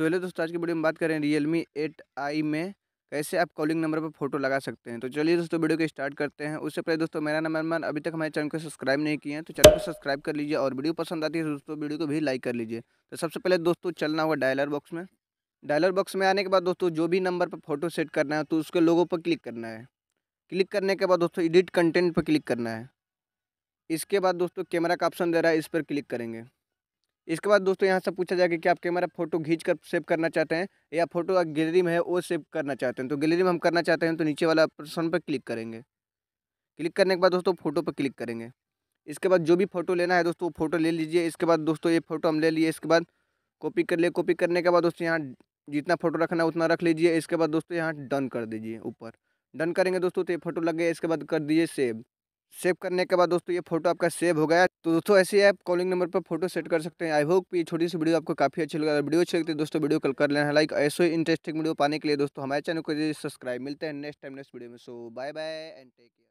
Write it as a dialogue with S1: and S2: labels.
S1: सो तो चलिए दोस्तों आज की वीडियो में बात करें रियल मी एट आई में कैसे आप कॉलिंग नंबर पर फोटो लगा सकते हैं तो चलिए दोस्तों वीडियो को स्टार्ट करते हैं उससे पहले दोस्तों मेरा नाम अरमान अभी तक हमारे चैनल को सब्सक्राइब नहीं किए हैं तो चैनल को सब्सक्राइब कर लीजिए और वीडियो पसंद आती है तो दोस्तों वीडियो को भी लाइक कर लीजिए तो सबसे पहले दोस्तों चलना होगा डायलर बॉक्स में डायलर बॉक्स में आने के बाद दोस्तों जो भी नंबर पर फोटो सेट करना है तो उसके लोगों पर क्लिक करना है क्लिक करने के बाद दोस्तों एडिट कंटेंट पर क्लिक करना है इसके बाद दोस्तों कैमरा का ऑप्शन दे रहा है इस पर क्लिक करेंगे इसके बाद दोस्तों यहाँ से पूछा जाएगा कि आप कैमरा फोटो खींच कर सेव करना चाहते हैं या फोटो गैलरी में है वो सेव करना चाहते हैं तो गैलरी में हम करना चाहते हैं तो नीचे वाला ऑप्शन पर क्लिक करेंगे क्लिक करने के बाद दोस्तों फोटो पर क्लिक करेंगे इसके बाद जो भी फ़ोटो लेना है दोस्तों वो फ़ोटो ले लीजिए इसके बाद दोस्तों ये फ़ोटो हम ले लिए इसके बाद कॉपी कर लिए कॉपी करने के बाद दोस्तों यहाँ जितना फ़ोटो रखना है उतना रख लीजिए इसके बाद दोस्तों यहाँ डन कर दीजिए ऊपर डन करेंगे दोस्तों तो ये फोटो लग गया इसके बाद कर दीजिए सेव सेव करने के बाद दोस्तों ये फोटो आपका सेव हो गया तो दोस्तों ऐसे ऐप कॉलिंग नंबर पर फोटो सेट कर सकते हैं आई होप ये छोटी सी वीडियो आपको काफी अच्छी लगा वीडियो अच्छी लगती है दोस्तों वीडियो कल कर लेना लाइक ऐसे ही इंटरेस्टिंग वीडियो पाने के लिए दोस्तों हमारे चैनल को सब्सक्राइब मिलते हैं नेक्स्ट टाइम नेक्स्ट वीडियो में so bye bye and take care